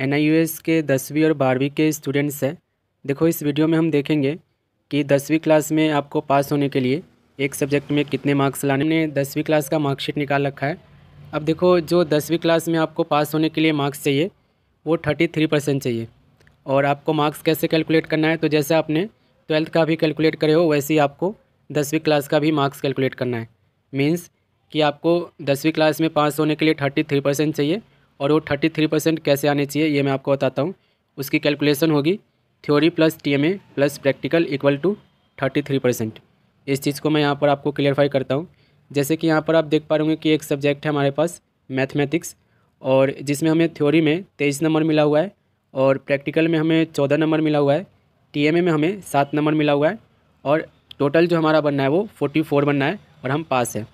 N के दसवीं और बारहवीं के स्टूडेंट्स हैं देखो इस वीडियो में हम देखेंगे कि दसवीं क्लास में आपको पास होने के लिए एक सब्जेक्ट में कितने मार्क्स लाने ने दसवीं क्लास का मार्कशीट निकाल रखा है अब देखो जो दसवीं क्लास में आपको पास होने के लिए मार्क्स चाहिए वो थर्टी थ्री परसेंट चाहिए और आपको मार्क्स कैसे कैलकुलेट करना है तो जैसे आपने ट्वेल्थ का भी कैलकुलेट करे हो वैसे ही आपको दसवीं क्लास का भी मार्क्स कैलकुलेट करना है मीन्स कि आपको दसवीं क्लास में पास होने के लिए थर्टी थ्री परसेंट चाहिए और वो थर्टी थ्री परसेंट कैसे आने चाहिए ये मैं आपको बताता हूँ उसकी कैलकुलेशन होगी theory plus T M A plus practical equal to thirty three percent इस चीज़ को मैं यहाँ पर आपको क्लियरफाई करता हूँ जैसे कि यहाँ पर आप देख पा रहे कि एक सब्जेक्ट है हमारे पास मैथमेटिक्स और जिसमें हमें थ्योरी में तेईस नंबर मिला हुआ है और प्रैक्टिकल में हमें चौदह नंबर मिला हुआ है टी में हमें सात नंबर मिला हुआ है और टोटल जो हमारा बनना है वो फोर्टी फोर बनना है और हम पास हैं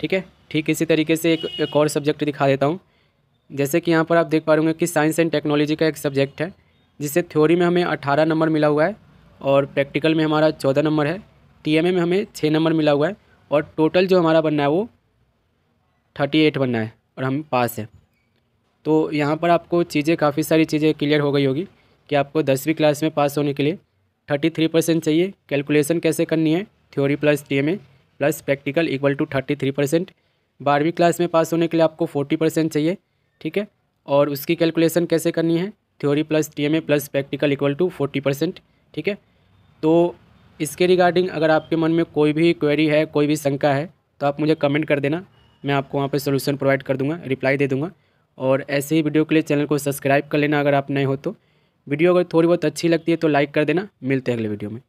ठीक है ठीक इसी तरीके से एक एक और सब्जेक्ट दिखा देता हूँ जैसे कि यहाँ पर आप देख पा रहे होंगे कि साइंस एंड टेक्नोलॉजी का एक सब्जेक्ट है जिससे थ्योरी में हमें अट्ठारह नंबर मिला हुआ है और प्रैक्टिकल में हमारा चौदह नंबर है टी में हमें छः नंबर मिला हुआ है और टोटल जो हमारा बनना है वो थर्टी एट बनना है और हम पास हैं तो यहाँ पर आपको चीज़ें काफ़ी सारी चीज़ें क्लियर हो गई होगी कि आपको दसवीं क्लास में पास होने के लिए थर्टी थ्री परसेंट चाहिए कैलकुलेशन कैसे करनी है theory plus TMA plus practical equal to thirty three percent बारहवीं क्लास में पास होने के लिए आपको फोर्टी परसेंट चाहिए ठीक है और उसकी कैलकुलेशन कैसे करनी है theory plus T plus practical equal to forty percent ठीक है तो इसके रिगार्डिंग अगर आपके मन में कोई भी क्वेरी है कोई भी शंका है तो आप मुझे कमेंट कर देना मैं आपको वहाँ पर सोल्यूशन प्रोवाइड कर दूँगा रिप्लाई दे दूँगा और ऐसे ही वीडियो के लिए चैनल को सब्सक्राइब कर लेना अगर आप नए हो तो वीडियो अगर थोड़ी बहुत अच्छी लगती है तो लाइक कर देना मिलते हैं अगले वीडियो में